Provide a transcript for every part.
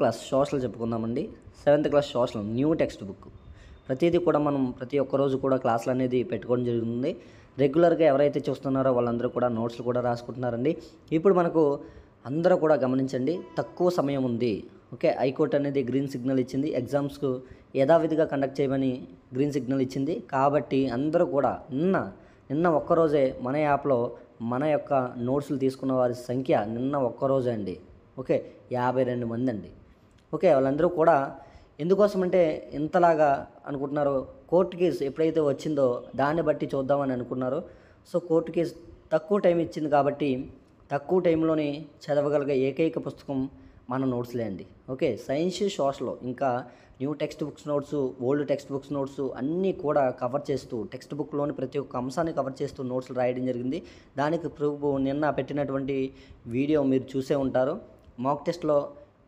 class social చెప్పుకుందామండి seventh class social new text book ప్రతిదీ కూడా మనం ప్రతి ఒక్కరోజు కూడా క్లాసులు అనేది పెట్టుకోవడం జరుగుతుంది రెగ్యులర్గా ఎవరైతే చూస్తున్నారో వాళ్ళందరూ కూడా నోట్స్లు కూడా రాసుకుంటున్నారండి ఇప్పుడు మనకు అందరూ కూడా గమనించండి తక్కువ సమయం ఉంది ఓకే హైకోర్టు అనేది గ్రీన్ సిగ్నల్ ఇచ్చింది ఎగ్జామ్స్కు యథావిధిగా కండక్ట్ చేయమని గ్రీన్ సిగ్నల్ ఇచ్చింది కాబట్టి అందరూ కూడా నిన్న నిన్న ఒక్కరోజే మన యాప్లో మన యొక్క నోట్స్లు తీసుకున్న వారి సంఖ్య నిన్న ఒక్కరోజే అండి ఓకే యాభై రెండు మంది అండి ఓకే వాళ్ళందరూ కూడా ఎందుకోసం అంటే ఇంతలాగా అనుకుంటున్నారు కోర్టు కేసు ఎప్పుడైతే వచ్చిందో దాన్ని బట్టి చూద్దామని అనుకున్నారు సో కోర్టు కేసు తక్కువ టైం ఇచ్చింది కాబట్టి తక్కువ టైంలోనే చదవగలిగే ఏకైక పుస్తకం మన నోట్స్లే అండి ఓకే సైన్స్ సోషల్ ఇంకా new text books notes old text books notes అన్నీ కూడా కవర్ చేస్తూ టెక్స్ట్ బుక్లోని ప్రతి ఒక్క అంశాన్ని కవర్ చేస్తూ నోట్స్లు రాయడం జరిగింది దానికి ప్రూఫ్ నిన్న పెట్టినటువంటి వీడియో మీరు చూసే ఉంటారు మాక్ టెస్ట్లో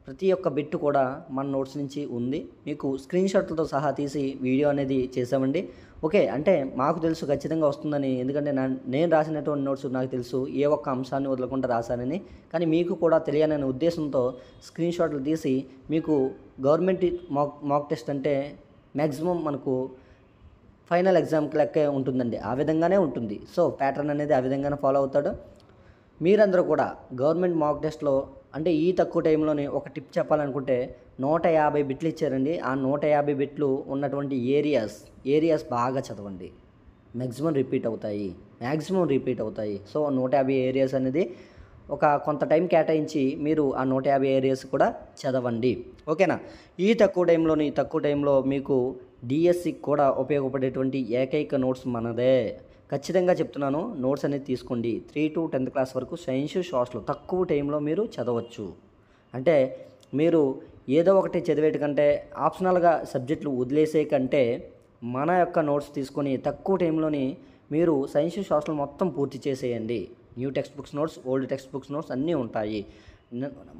ప్రతి ఒక్క బిట్ కూడా మన నోట్స్ నుంచి ఉంది మీకు స్క్రీన్ షాట్లతో సహా తీసి వీడియో అనేది చేసామండి ఓకే అంటే మాకు తెలుసు ఖచ్చితంగా వస్తుందని ఎందుకంటే నేను రాసినటువంటి నోట్స్ నాకు తెలుసు ఏ ఒక్క అంశాన్ని వదలకుండా రాశానని కానీ మీకు కూడా తెలియాలనే ఉద్దేశంతో స్క్రీన్ షాట్లు తీసి మీకు గవర్నమెంట్ మాక్ మాక్ టెస్ట్ అంటే మ్యాక్సిమం మనకు ఫైనల్ ఎగ్జామ్కి లెక్కే ఉంటుందండి ఆ విధంగానే ఉంటుంది సో ప్యాటర్న్ అనేది ఆ విధంగానే ఫాలో అవుతాడు మీరందరూ కూడా గవర్నమెంట్ మాక్ టెస్ట్లో అంటే ఈ తక్కువ టైంలోనే ఒక టిప్ చెప్పాలనుకుంటే నూట యాభై బిట్లు ఇచ్చారండి ఆ నూట యాభై బిట్లు ఉన్నటువంటి ఏరియాస్ ఏరియాస్ బాగా చదవండి మ్యాక్సిమం రిపీట్ అవుతాయి మ్యాక్సిమం రిపీట్ అవుతాయి సో నూట యాభై ఏరియాస్ అనేది ఒక కొంత టైం కేటాయించి మీరు ఆ నూట యాభై ఏరియాస్ కూడా చదవండి ఓకేనా ఈ తక్కువ టైంలోని తక్కువ టైంలో మీకు డిఎస్సికి e కూడా ఉపయోగపడేటువంటి ఏకైక నోట్స్ మనదే ఖచ్చితంగా చెప్తున్నాను నోట్స్ అనేది తీసుకోండి త్రీ టు టెన్త్ క్లాస్ వరకు సైన్స్ సోషల్ తక్కువ టైంలో మీరు చదవచ్చు అంటే మీరు ఏదో ఒకటి చదివేటకంటే ఆప్షనల్గా సబ్జెక్టులు వదిలేసే కంటే మన యొక్క నోట్స్ తీసుకొని తక్కువ టైంలోని మీరు సైన్స్ సోషల్ మొత్తం పూర్తి చేసేయండి new text books notes old text books notes అన్నీ ఉంటాయి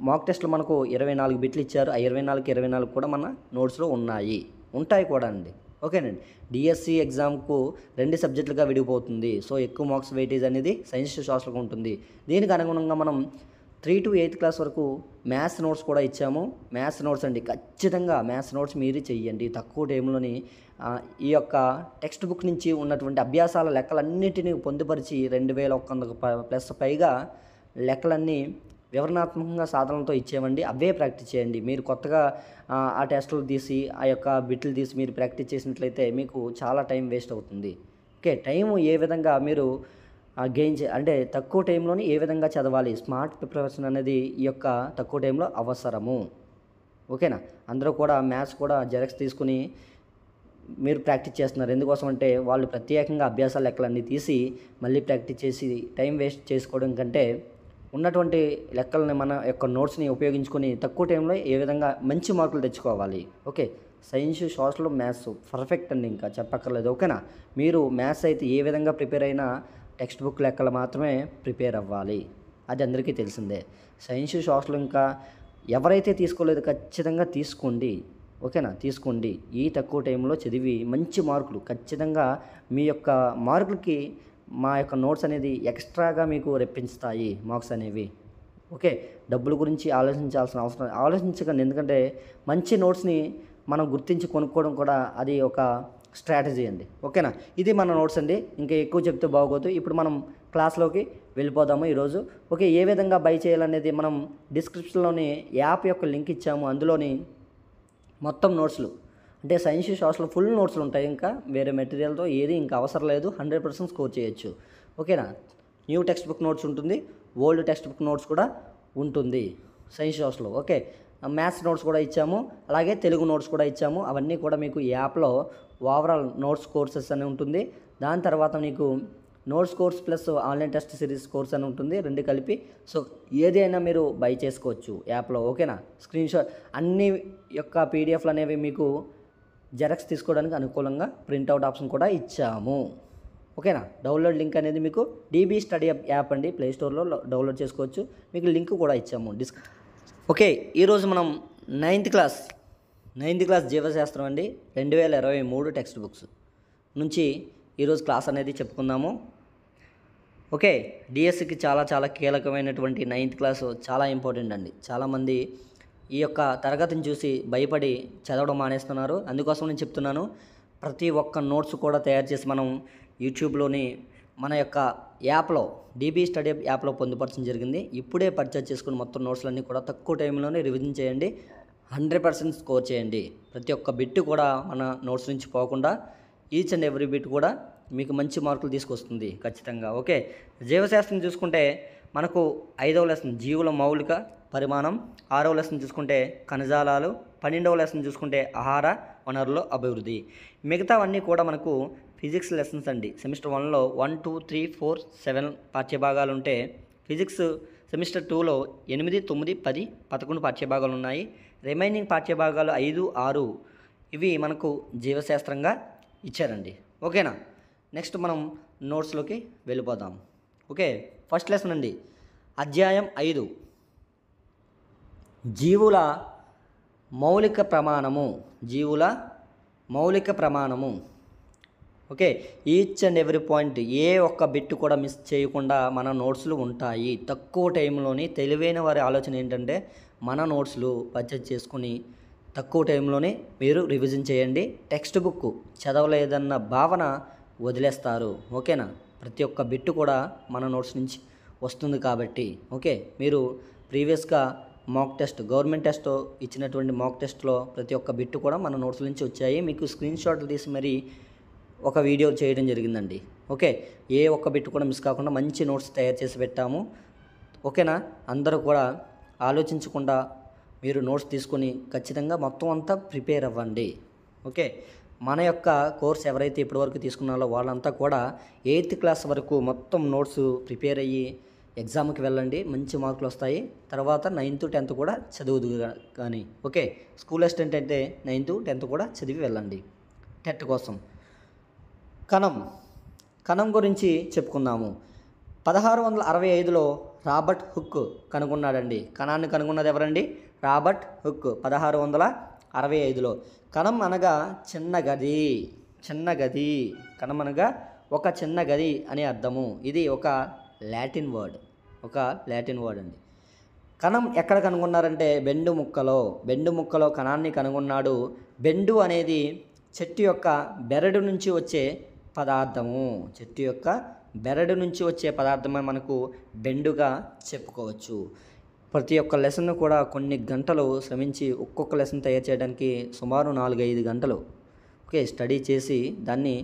మాక్ టెస్ట్లు మనకు ఇరవై నాలుగు బిట్లు ఇచ్చారు ఆ ఇరవై నాలుగు ఇరవై నాలుగు కూడా మన నోట్స్లో ఉన్నాయి ఉంటాయి కూడా అండి ఓకేనండి డిఎస్సి ఎగ్జామ్కు e రెండు సబ్జెక్టులుగా విడిగిపోతుంది సో ఎక్కువ మార్క్స్ వెయిటేజ్ అనేది సైన్స్ శాస్త్రకు ఉంటుంది దీనికి అనుగుణంగా మనం త్రీ టు ఎయిత్ క్లాస్ వరకు మ్యాథ్స్ నోట్స్ కూడా ఇచ్చాము మ్యాథ్స్ నోట్స్ అండి ఖచ్చితంగా మ్యాథ్స్ నోట్స్ మీరు చెయ్యండి తక్కువ టైంలోని ఈ యొక్క టెక్స్ట్ బుక్ నుంచి ఉన్నటువంటి అభ్యాసాల లెక్కలన్నింటినీ పొందుపరిచి రెండు వేల ఒక్క ప్లస్ పైగా లెక్కలన్నీ వివరణాత్మకంగా సాధనలతో ఇచ్చేవండి అవే ప్రాక్టీస్ చేయండి మీరు కొత్తగా ఆ టెస్టులు తీసి ఆ యొక్క బిట్లు తీసి మీరు ప్రాక్టీస్ చేసినట్లయితే మీకు చాలా టైం వేస్ట్ అవుతుంది ఓకే టైం ఏ విధంగా మీరు గెయిన్ చే అంటే తక్కువ టైంలోనే ఏ విధంగా చదవాలి స్మార్ట్ ప్రిపరేషన్ అనేది ఈ యొక్క తక్కువ టైంలో అవసరము ఓకేనా అందరూ కూడా మ్యాథ్స్ కూడా జెరక్స్ తీసుకుని మీరు ప్రాక్టీస్ చేస్తున్నారు ఎందుకోసం అంటే వాళ్ళు ప్రత్యేకంగా అభ్యాసాలు లెక్కలన్నీ తీసి మళ్ళీ ప్రాక్టీస్ చేసి టైం వేస్ట్ చేసుకోవడం కంటే ఉన్నటువంటి లెక్కలని మన యొక్క నోట్స్ని ఉపయోగించుకొని తక్కువ టైంలో ఏ విధంగా మంచి మార్కులు తెచ్చుకోవాలి okay science social maths perfect అండి ఇంకా చెప్పక్కర్లేదు ఓకేనా మీరు మ్యాథ్స్ అయితే ఏ విధంగా ప్రిపేర్ అయినా టెక్స్ట్ బుక్ లెక్కలు మాత్రమే ప్రిపేర్ అవ్వాలి అది అందరికీ తెలిసిందే సైన్స్ సోషల్ ఇంకా ఎవరైతే తీసుకోలేదు ఖచ్చితంగా తీసుకోండి ఓకేనా తీసుకోండి ఈ తక్కువ టైంలో చదివి మంచి మార్కులు ఖచ్చితంగా మీ యొక్క మార్కులకి మా యొక్క నోట్స్ అనేది ఎక్స్ట్రాగా మీకు రెప్పించుతాయి మార్క్స్ అనేవి ఓకే డబ్బుల గురించి ఆలోచించాల్సిన అవసరం ఆలోచించకండి ఎందుకంటే మంచి నోట్స్ని మనం గుర్తించి కొనుక్కోవడం కూడా అది ఒక స్ట్రాటజీ అండి ఓకేనా ఇది మన నోట్స్ అండి ఇంకా ఎక్కువ చెప్తే బాగోదు ఇప్పుడు మనం క్లాస్లోకి వెళ్ళిపోదాము ఈరోజు ఓకే ఏ విధంగా బై చేయాలనేది మనం డిస్క్రిప్షన్లోని యాప్ యొక్క లింక్ ఇచ్చాము అందులోని మొత్తం నోట్స్లు అంటే సైన్స్ సోషల్ ఫుల్ నోట్స్లు ఉంటాయి ఇంకా వేరే మెటీరియల్తో ఏది ఇంకా అవసరం లేదు హండ్రెడ్ పర్సెంట్ స్కోర్ చేయొచ్చు ఓకేనా న్యూ టెక్స్ట్ బుక్ నోట్స్ ఉంటుంది ఓల్డ్ టెక్స్ట్ బుక్ నోట్స్ కూడా ఉంటుంది సైన్స్ సోషల్లో ఓకే మ్యాథ్స్ నోట్స్ కూడా ఇచ్చాము అలాగే తెలుగు నోట్స్ కూడా ఇచ్చాము అవన్నీ కూడా మీకు యాప్లో ఓవరాల్ నోట్స్ కోర్సెస్ అని ఉంటుంది దాని తర్వాత మీకు notes course plus online test series course అని ఉంటుంది రెండు కలిపి సో ఏదైనా మీరు బై చేసుకోవచ్చు యాప్లో ఓకేనా స్క్రీన్ షాట్ అన్ని యొక్క పీడిఎఫ్లు అనేవి మీకు జెరాక్స్ తీసుకోవడానికి అనుకూలంగా ప్రింట్అవుట్ ఆప్షన్ కూడా ఇచ్చాము ఓకేనా డౌన్లోడ్ లింక్ అనేది మీకు డీబీ స్టడీ యాప్ అండి ప్లే స్టోర్లో డౌన్లోడ్ చేసుకోవచ్చు మీకు లింక్ కూడా ఇచ్చాము డిస్క్ ఓకే ఈరోజు మనం నైన్త్ క్లాస్ నైన్త్ క్లాస్ జీవశాస్త్రం అండి రెండు వేల ఇరవై మూడు టెక్స్ట్ బుక్స్ నుంచి ఈరోజు క్లాస్ అనేది చెప్పుకుందాము ఓకే డిఎస్సికి e చాలా చాలా కీలకమైనటువంటి నైన్త్ క్లాస్ చాలా ఇంపార్టెంట్ అండి చాలామంది ఈ యొక్క తరగతిని చూసి భయపడి చదవడం మానేస్తున్నారు అందుకోసం నేను చెప్తున్నాను ప్రతి ఒక్క నోట్స్ కూడా తయారు చేసి మనం యూట్యూబ్లోని మన యొక్క యాప్లో డీబీ స్టడీ యాప్లో పొందుపరచడం జరిగింది ఇప్పుడే పర్చేజ్ చేసుకున్న మొత్తం నోట్స్లన్నీ కూడా తక్కువ టైంలోనే రివిజన్ చేయండి హండ్రెడ్ పర్సెంట్ స్కోర్ చేయండి ప్రతి ఒక్క బిట్ కూడా మన నోట్స్ నుంచి పోకుండా ఈచ్ అండ్ ఎవ్రీ బిట్ కూడా మీకు మంచి మార్కులు తీసుకొస్తుంది ఖచ్చితంగా ఓకే జీవశాస్త్రం చూసుకుంటే మనకు ఐదవ లెసన్ జీవుల మౌలిక పరిమాణం ఆరవ లెసన్ చూసుకుంటే ఖనిజాలాలు పన్నెండవ లెసన్ చూసుకుంటే ఆహార వనరుల అభివృద్ధి మిగతావన్నీ కూడా మనకు ఫిజిక్స్ లెసన్స్ అండి సెమిస్టర్ వన్లో one two three four seven పాఠ్యభాగాలు ఉంటే ఫిజిక్స్ సెమిస్టర్ టూలో ఎనిమిది తొమ్మిది పది పదకొండు పాఠ్యభాగాలు ఉన్నాయి రిమైనింగ్ పాఠ్యభాగాలు ఐదు ఆరు ఇవి మనకు జీవశాస్త్రంగా ఇచ్చారండి ఓకేనా నెక్స్ట్ మనం నోట్స్లోకి వెళ్ళిపోదాం ఓకే ఫస్ట్ లెసన్ అండి అధ్యాయం ఐదు జీవుల మౌలిక ప్రమాణము జీవుల మౌలిక ప్రమాణము okay each and every point ఏ ఒక్క బిట్టు కూడా మిస్ చేయకుండా మన నోట్స్లు ఉంటాయి తక్కువ టైంలోని తెలివైన వారి ఆలోచన ఏంటంటే మన నోట్స్లు పర్చేజ్ చేసుకుని తక్కువ టైంలోనే మీరు రివిజన్ చేయండి టెక్స్ట్ బుక్ చదవలేదన్న భావన వదిలేస్తారు ఓకేనా ప్రతి ఒక్క బిట్టు కూడా మన నోట్స్ నుంచి వస్తుంది కాబట్టి ఓకే మీరు ప్రీవియస్గా మాక్ టెస్ట్ గవర్నమెంట్ టెస్ట్ ఇచ్చినటువంటి మాక్ టెస్ట్లో ప్రతి ఒక్క బిట్ కూడా మన నోట్స్ నుంచి వచ్చాయి మీకు స్క్రీన్ షాట్లు తీసి మరి ఒక వీడియో చేయడం జరిగిందండి ఓకే ఏ ఒక్క బిట్ కూడా మిస్ కాకుండా మంచి నోట్స్ తయారు చేసి పెట్టాము ఓకేనా అందరూ కూడా ఆలోచించకుండా మీరు నోట్స్ తీసుకొని ఖచ్చితంగా మొత్తం అంతా ప్రిపేర్ అవ్వండి ఓకే మన యొక్క కోర్స్ ఎవరైతే ఇప్పటివరకు తీసుకున్నారో వాళ్ళంతా కూడా ఎయిత్ క్లాస్ వరకు మొత్తం నోట్స్ ప్రిపేర్ అయ్యి ఎగ్జామ్కి వెళ్ళండి మంచి మార్కులు వస్తాయి తర్వాత నైన్త్ టెన్త్ కూడా చదువుదు కానీ ఓకే స్కూల్ అసిస్టెంట్ అయితే నైన్త్ టెన్త్ కూడా చదివి వెళ్ళండి టెట్ కోసం కణం కణం గురించి చెప్పుకుందాము పదహారు వందల అరవై ఐదులో రాబర్ట్ హుక్ కనుగొన్నాడండి కణాన్ని కనుగొన్నది ఎవరండి రాబర్ట్ హుక్ పదహారు వందల అరవై ఐదులో కణం అనగా చిన్న గది చిన్న గది కణం అనగా ఒక చిన్న గది అని అర్థము ఇది ఒక లాటిన్ వర్డ్ ఒక లాటిన్ వర్డ్ అండి కణం ఎక్కడ కనుగొన్నారంటే బెండు ముక్కలో బెండు ముక్కలో కణాన్ని కనుగొన్నాడు బెండు అనేది చెట్టు యొక్క బెరడు నుంచి వచ్చే పదార్థము చెట్టు యొక్క బెరడు నుంచి వచ్చే పదార్థమే మనకు బెండుగా చెప్పుకోవచ్చు ప్రతి ఒక్క లెసన్ను కూడా కొన్ని గంటలు శ్రమించి ఒక్కొక్క లెసన్ తయారు చేయడానికి సుమారు నాలుగైదు గంటలు ఓకే స్టడీ చేసి దాన్ని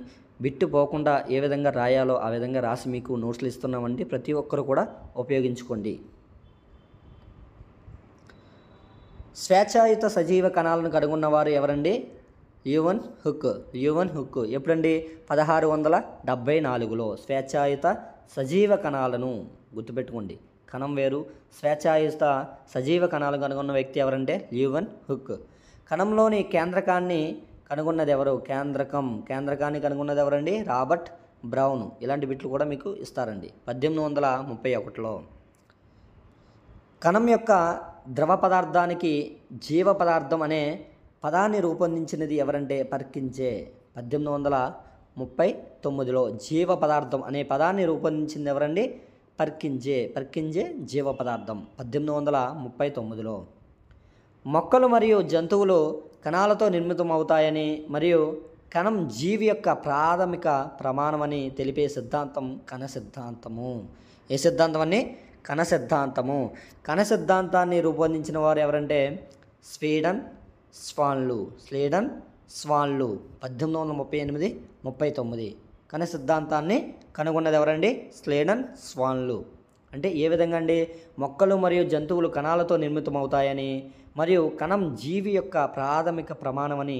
బిట్టు పోకుండా ఏ విధంగా రాయాలో ఆ విధంగా రాసి మీకు నోట్స్లు ఇస్తున్నామండి ప్రతి ఒక్కరు కూడా ఉపయోగించుకోండి స్వేచ్ఛాయుత సజీవ కణాలను కనుగొన్నవారు ఎవరండి యువన్ హుక్ యువన్ హుక్ ఎప్పుడండి పదహారు వందల డెబ్భై నాలుగులో స్వేచ్ఛాయుత సజీవ కణాలను గుర్తుపెట్టుకోండి కణం వేరు స్వేచ్ఛాయుత సజీవ కణాలు కనుగొన్న వ్యక్తి ఎవరంటే యువన్ హుక్ కణంలోని కేంద్రకాన్ని కనుగొన్నది ఎవరు కేంద్రకం కేంద్రకాన్ని కనుగొన్నది ఎవరండి రాబర్ట్ బ్రౌన్ ఇలాంటి బిట్లు కూడా మీకు ఇస్తారండి పద్దెనిమిది వందల ముప్పై ఒకటిలో కణం యొక్క ద్రవ పదార్థానికి జీవ పదార్థం అనే పదాన్ని రూపొందించినది ఎవరంటే పర్కించే పద్దెనిమిది వందల ముప్పై తొమ్మిదిలో జీవ పదార్థం అనే పదాన్ని రూపొందించింది ఎవరండి పర్కించే పర్కించే జీవ పదార్థం పద్దెనిమిది వందల ముప్పై తొమ్మిదిలో మొక్కలు మరియు జంతువులు కణాలతో నిర్మితమవుతాయని మరియు కణం జీవి యొక్క ప్రాథమిక ప్రమాణమని తెలిపే సిద్ధాంతం కణ సిద్ధాంతము ఏ సిద్ధాంతం అని కణ సిద్ధాంతము కణ సిద్ధాంతాన్ని రూపొందించిన వారు ఎవరంటే స్వీడన్ స్వాన్లు స్వీడన్ స్వాన్లు పద్దెనిమిది వందల ముప్పై ఎనిమిది ముప్పై తొమ్మిది కణ సిద్ధాంతాన్ని కనుగొన్నది ఎవరండి స్లేడన్ స్వాన్లు అంటే ఏ విధంగా అండి మొక్కలు మరియు జంతువులు కణాలతో నిర్మితమవుతాయని మరియు కణం జీవి యొక్క ప్రాథమిక ప్రమాణమని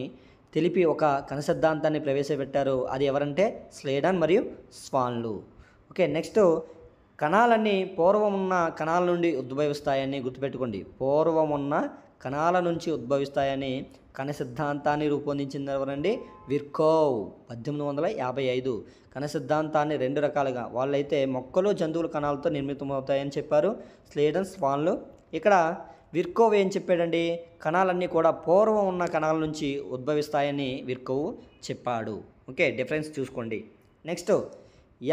తెలిపి ఒక కణ సిద్ధాంతాన్ని ప్రవేశపెట్టారు అది ఎవరంటే స్లేడన్ మరియు స్వాన్లు ఓకే నెక్స్ట్ కణాలన్నీ పూర్వం ఉన్న కణాల నుండి ఉద్భవిస్తాయని గుర్తుపెట్టుకోండి పూర్వం ఉన్న కణాల నుంచి ఉద్భవిస్తాయని కణ సిద్ధాంతాన్ని రూపొందించింది ఎవరండి విర్కోవ్ పద్దెనిమిది వందల యాభై ఐదు కణ సిద్ధాంతాన్ని రెండు రకాలుగా వాళ్ళైతే మొక్కలు జంతువుల కణాలతో నిర్మితమవుతాయని చెప్పారు స్లేడన్ స్వాన్లు ఇక్కడ విర్కోవ్ ఏం చెప్పాడండి కణాలన్నీ కూడా పూర్వం ఉన్న కణాల నుంచి ఉద్భవిస్తాయని విర్కోవ్ చెప్పాడు ఓకే డిఫరెన్స్ చూసుకోండి నెక్స్ట్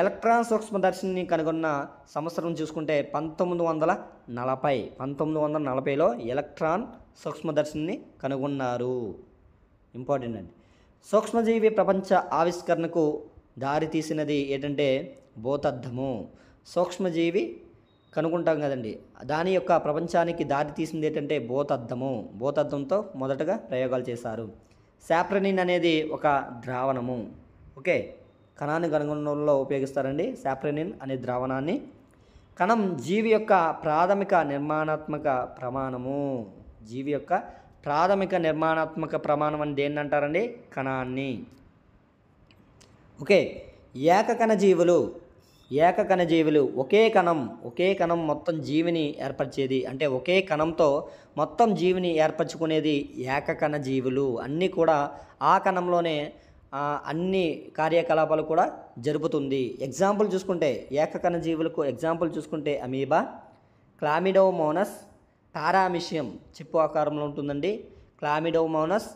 ఎలక్ట్రాన్ సూక్ష్మదర్శిని కనుగొన్న సంవత్సరం చూసుకుంటే పంతొమ్మిది వందల నలభై పంతొమ్మిది వందల నలభైలో ఎలక్ట్రాన్ సూక్ష్మదర్శిని కనుగొన్నారు ఇంపార్టెంట్ అండి సూక్ష్మజీవి ప్రపంచ ఆవిష్కరణకు దారి తీసినది ఏంటంటే బోతద్ధము సూక్ష్మజీవి కనుగొంటాం కదండి దాని యొక్క ప్రపంచానికి దారి తీసింది ఏంటంటే బోతద్ధము బోతద్ధంతో మొదటగా ప్రయోగాలు చేశారు శాప్రనిన్ అనేది ఒక ద్రావణము ఓకే కణాన్ని కనుగొనడంలో ఉపయోగిస్తారండి శాప్రనిన్ అనే ద్రావణాన్ని కణం జీవి యొక్క ప్రాథమిక నిర్మాణాత్మక ప్రమాణము జీవి యొక్క ప్రాథమిక నిర్మాణాత్మక ప్రమాణం అని దేన్ని అంటారండి కణాన్ని ఓకే ఏకకణ జీవులు ఏకకణ జీవులు ఒకే కణం ఒకే కణం మొత్తం జీవిని ఏర్పరిచేది అంటే ఒకే కణంతో మొత్తం జీవిని ఏర్పరచుకునేది ఏకకణ జీవులు అన్నీ కూడా ఆ కణంలోనే అన్ని కార్యకలాపాలు కూడా జరుపుతుంది ఎగ్జాంపుల్ చూసుకుంటే ఏకకణ జీవులకు ఎగ్జాంపుల్ చూసుకుంటే అమీబా క్లామిడోమోనస్ పారామిషియం చిప్పు ఆకారంలో ఉంటుందండి క్లామిడోమోనస్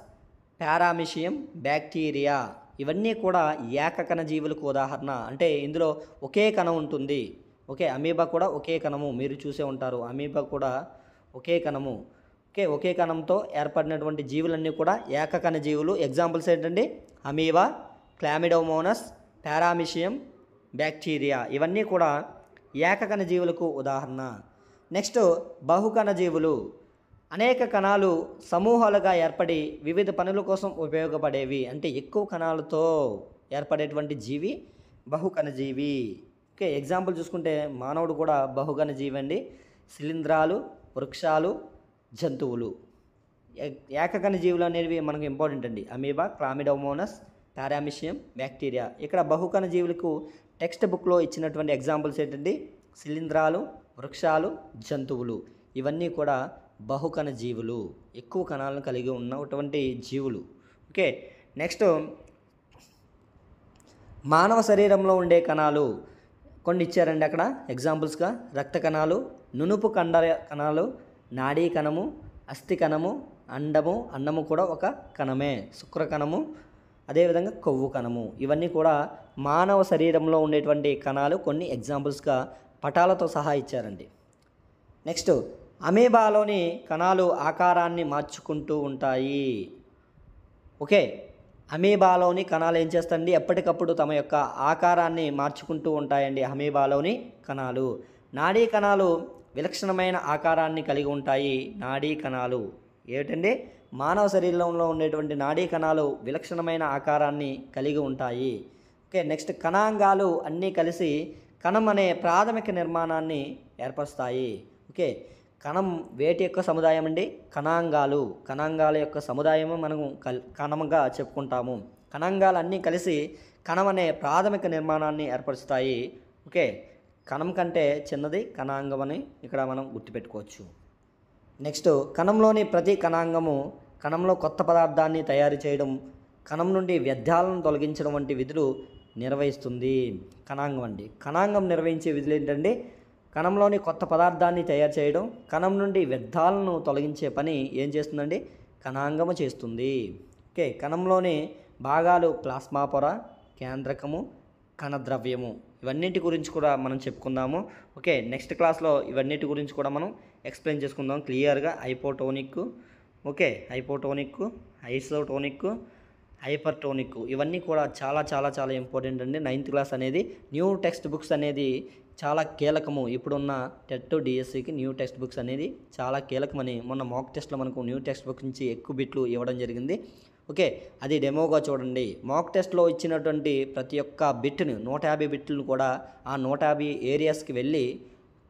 పారామిషియం బ్యాక్టీరియా ఇవన్నీ కూడా ఏకకణ జీవులకు ఉదాహరణ అంటే ఇందులో ఒకే కణం ఉంటుంది ఓకే అమీబా కూడా ఒకే కణము మీరు చూసే ఉంటారు అమీబా కూడా ఒకే కణము ఓకే ఒకే కణంతో ఏర్పడినటువంటి జీవులన్నీ కూడా ఏకకణ జీవులు ఎగ్జాంపుల్స్ ఏంటండి అమీబా క్లామిడోమోనస్ పారామిషియం బ్యాక్టీరియా ఇవన్నీ కూడా ఏకకణ జీవులకు ఉదాహరణ నెక్స్ట్ బహుకణ జీవులు అనేక కణాలు సమూహాలుగా ఏర్పడి వివిధ పనుల కోసం ఉపయోగపడేవి అంటే ఎక్కువ కణాలతో ఏర్పడేటువంటి జీవి బహుకణ జీవి ఓకే ఎగ్జాంపుల్ చూసుకుంటే మానవుడు కూడా బహుగణ జీవి అండి శిలీంధ్రాలు వృక్షాలు జంతువులు ఏకకణ జీవులు అనేవి మనకు ఇంపార్టెంట్ అండి అమీబా క్లామిడోమోనస్ పారామిషియం బ్యాక్టీరియా ఇక్కడ బహుకణ జీవులకు టెక్స్ట్ బుక్లో ఇచ్చినటువంటి ఎగ్జాంపుల్స్ ఏంటండి శిలీంధ్రాలు వృక్షాలు జంతువులు ఇవన్నీ కూడా బహుకణ జీవులు ఎక్కువ కణాలను కలిగి ఉన్నటువంటి జీవులు ఓకే నెక్స్ట్ మానవ శరీరంలో ఉండే కణాలు కొన్ని ఇచ్చారండి అక్కడ ఎగ్జాంపుల్స్గా రక్త కణాలు నునుపు కండ కణాలు నాడీ కణము అస్థి కణము అండము అన్నము కూడా ఒక కణమే శుక్ర కణము అదేవిధంగా కొవ్వు కణము ఇవన్నీ కూడా మానవ శరీరంలో ఉండేటువంటి కణాలు కొన్ని ఎగ్జాంపుల్స్గా పటాలతో సహా ఇచ్చారండి నెక్స్ట్ అమీబాలోని కణాలు ఆకారాన్ని మార్చుకుంటూ ఉంటాయి ఓకే అమీబాలోని కణాలు ఏం చేస్తాయండి ఎప్పటికప్పుడు తమ యొక్క ఆకారాన్ని మార్చుకుంటూ ఉంటాయండి అమీబాలోని కణాలు నాడీ కణాలు విలక్షణమైన ఆకారాన్ని కలిగి ఉంటాయి నాడీ కణాలు ఏమిటండి మానవ శరీరంలో ఉండేటువంటి నాడీ కణాలు విలక్షణమైన ఆకారాన్ని కలిగి ఉంటాయి ఓకే నెక్స్ట్ కణాంగాలు అన్నీ కలిసి కణం అనే ప్రాథమిక నిర్మాణాన్ని ఏర్పరుస్తాయి ఓకే కణం వేటి యొక్క సముదాయం అండి కణాంగాలు కణాంగాల యొక్క సముదాయము మనం కల్ కణంగా చెప్పుకుంటాము కణాంగాలన్నీ కలిసి కణం అనే ప్రాథమిక నిర్మాణాన్ని ఏర్పరుస్తాయి ఓకే కణం కంటే చిన్నది కణాంగం అని ఇక్కడ మనం గుర్తుపెట్టుకోవచ్చు నెక్స్ట్ కణంలోని ప్రతి కణాంగము కణంలో కొత్త పదార్థాన్ని తయారు చేయడం కణం నుండి వ్యర్థాలను తొలగించడం వంటి విధులు నిర్వహిస్తుంది కణాంగం అండి కణాంగం నిర్వహించే విధులు ఏంటండి కణంలోని కొత్త పదార్థాన్ని తయారు చేయడం కణం నుండి వ్యర్థాలను తొలగించే పని ఏం చేస్తుందండి కణాంగము చేస్తుంది ఓకే కణంలోని భాగాలు ప్లాస్మా పొర కేంద్రకము కణద్రవ్యము ఇవన్నిటి గురించి కూడా మనం చెప్పుకుందాము ఓకే నెక్స్ట్ క్లాస్లో ఇవన్నిటి గురించి కూడా మనం ఎక్స్ప్లెయిన్ చేసుకుందాం క్లియర్గా hypotonic okay hypotonic isotonic hypertonic ఇవన్నీ కూడా చాలా చాలా చాలా ఇంపార్టెంట్ అండి నైన్త్ క్లాస్ అనేది న్యూ టెక్స్ట్ బుక్స్ అనేది చాలా కీలకము ఇప్పుడున్న టెట్ డిఎస్సికి న్యూ టెక్స్ట్ బుక్స్ అనేది చాలా కీలకమని మొన్న మాక్ టెస్ట్లో మనకు న్యూ టెక్స్ట్ బుక్ నుంచి ఎక్కువ బిట్లు ఇవ్వడం జరిగింది ఓకే అది డెమోగా చూడండి మాక్ టెస్ట్లో ఇచ్చినటువంటి ప్రతి ఒక్క బిట్ని నూట యాభై బిట్లను కూడా ఆ నూట యాభై ఏరియాస్కి వెళ్ళి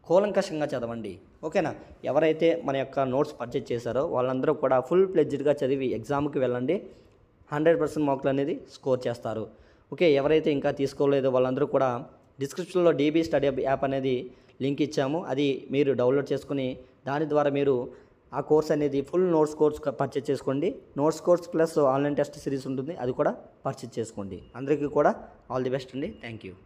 కూలంకషంగా చదవండి ఓకేనా ఎవరైతే మన యొక్క నోట్స్ పర్చేజ్ చేశారో వాళ్ళందరూ కూడా ఫుల్ ప్లెజ్డ్గా చదివి ఎగ్జామ్కి వెళ్ళండి హండ్రెడ్ పర్సెంట్ మార్కులు అనేది స్కోర్ చేస్తారు ఓకే ఎవరైతే ఇంకా తీసుకోలేదో వాళ్ళందరూ కూడా డిస్క్రిప్షన్లో డీబీ స్టడీ యాప్ అనేది లింక్ ఇచ్చాము అది మీరు డౌన్లోడ్ చేసుకుని దాని ద్వారా మీరు ఆ కోర్స్ అనేది ఫుల్ నోట్స్ కోర్స్ పర్చేజ్ చేసుకోండి notes course plus online test series ఉంటుంది అది కూడా పర్చేజ్ చేసుకోండి అందరికీ కూడా ఆల్ ది బెస్ట్ అండి థ్యాంక్ యూ